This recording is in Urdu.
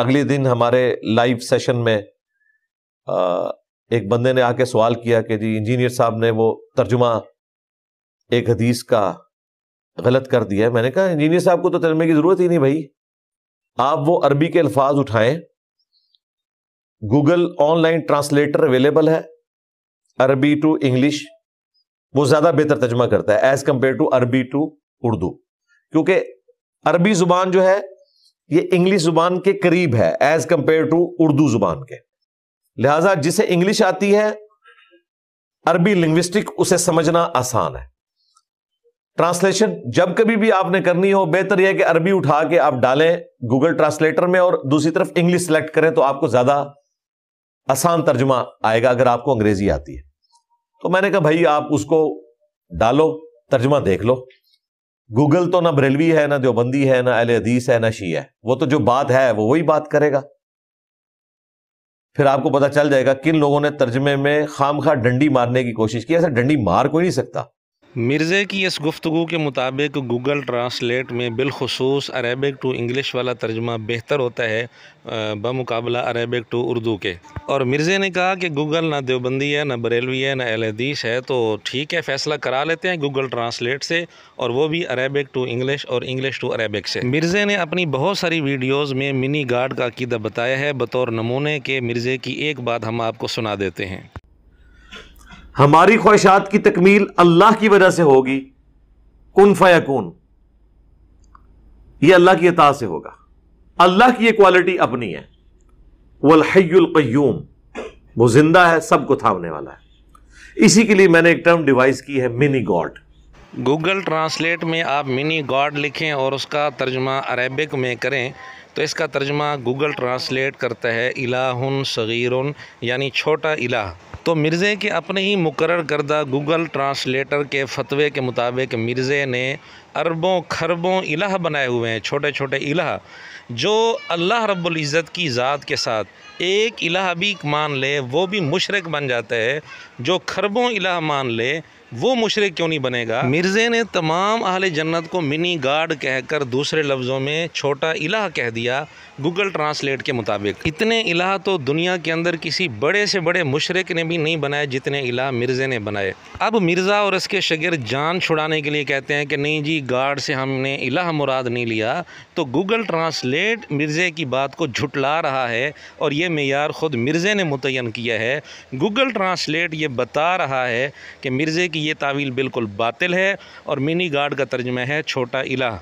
اگلے دن ہمارے لائیو سیشن میں ایک بندے نے آ کے سوال کیا کہ جی انجینئر صاحب نے وہ ترجمہ ایک حدیث کا غلط کر دیا ہے میں نے کہا انجینئر صاحب کو تو ترجمے کی ضرورت ہی نہیں بھائی آپ وہ عربی کے الفاظ اٹھائیں Google online translator available ہے عربی ٹو انگلش وہ زیادہ بہتر ترجمہ کرتا ہے ایز کمپیئر ٹو عربی ٹو اردو کیونکہ عربی زبان جو ہے یہ انگلش زبان کے قریب ہے ایز کمپیئر ٹو اردو زبان کے لہذا جسے انگلش آتی ہے عربی لنگوسٹک اسے سمجھنا آسان ہے ٹرانسلیشن جب کبھی بھی آپ نے کرنی ہو بہتر یہ کہ عربی اٹھا کے آپ ڈالیں گوگل ٹرانسلیٹر میں اور دوسری طرف انگلش سلیکٹ کریں تو آپ کو زیادہ آسان ترجمہ آئے گا اگر آپ کو انگریزی آتی ہے تو میں نے کہا بھائی آپ اس کو ڈالو ترجمہ دیکھ لو گوگل تو نہ بریلوی ہے نہ دیوبندی ہے نہ اہل حدیث ہے نہ شی ہے وہ تو جو بات ہے وہ وہی بات کرے گا پھر آپ کو پتا چل جائے گا کن لوگوں نے ترجمے میں خام خواہ ڈنڈی مارنے کی کوشش کی ایسا ڈنڈی مار کوئی نہیں سکتا مرزے کی اس گفتگو کے مطابق گوگل ٹرانسلیٹ میں بالخصوص عربک ٹو انگلش والا ترجمہ بہتر ہوتا ہے بمقابلہ عربک ٹو اردو کے اور مرزے نے کہا کہ گوگل نہ دیوبندی ہے نہ بریلوی ہے نہ اہل حدیث ہے تو ٹھیک ہے فیصلہ کرا لیتے ہیں گوگل ٹرانسلیٹ سے اور وہ بھی عربک ٹو انگلش اور انگلش ٹو عربک سے مرزے نے اپنی بہت ساری ویڈیوز میں منی گارڈ کا عقیدہ بتایا ہے بطور نمونے کے مرزے کی ایک بات ہم آپ کو سنا دیتے ہیں ہماری خواہشات کی تکمیل اللہ کی وجہ سے ہوگی کن فون یہ اللہ کی اطاع سے ہوگا اللہ کی یہ کوالٹی اپنی ہے وہ القیوم زندہ ہے سب کو تھامنے والا ہے اسی کے لیے میں نے ایک ٹرم ڈیوائس کی ہے منی گاڈ گوگل ٹرانسلیٹ میں آپ منی گاڈ لکھیں اور اس کا ترجمہ عربک میں کریں تو اس کا ترجمہ گوگل ٹرانسلیٹ کرتا ہے الہن صغیرن یعنی چھوٹا الہ تو مرزے کے اپنے ہی مقرر کردہ گوگل ٹرانسلیٹر کے فتوے کے مطابق مرزے نے اربوں خربوں الہ بنائے ہوئے ہیں چھوٹے چھوٹے الہ جو اللہ رب العزت کی ذات کے ساتھ ایک الہ بھی مان لے وہ بھی مشرق بن جاتا ہے جو خربوں الہ مان لے وہ مشرق کیوں نہیں بنے گا مرزے نے تمام اہل جنت کو منی گارڈ کہہ کر دوسرے لفظوں میں چھوٹا الہ کہہ دیا گوگل ٹرانسلیٹ کے مطابق اتنے الہ تو دنیا کے اندر کسی بڑے سے بڑے مشرق نے بھی نہیں بنائے جتنے الہ مرزے نے بنائے اب مرزا اور اس کے شگر جان چھڑانے کے لیے کہتے ہیں کہ نہیں جی گارڈ سے ہم نے الہ مراد نہیں لیا تو گوگل ٹرانسلیٹ مرزے کی بات کو جھٹلا رہا ہے اور یہ معیار خود مرزے نے متعین کیا ہے گوگل ٹرانسلیٹ یہ بتا رہا ہے کہ مرزے کی یہ تعویل بالکل باطل ہے اور منی گارڈ کا ترجمہ ہے چھوٹا الہ